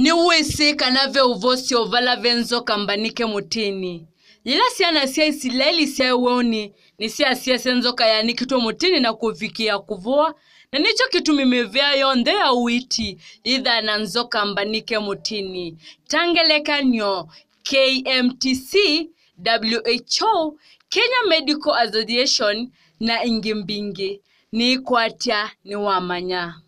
niwisi kana uvosi ovala venzo kambanike mutini lila siana sia isilaili siaiweoni ni sia sia senzoka yanikitwe mutini na kuvikia kuvua na nicho kitu mimivya yonde ya uiti idha na nzoka mbanike mutini tangelekanyo KMTC WHO Kenya Medical Association na ingimbingi ni ikwatya ni wamanya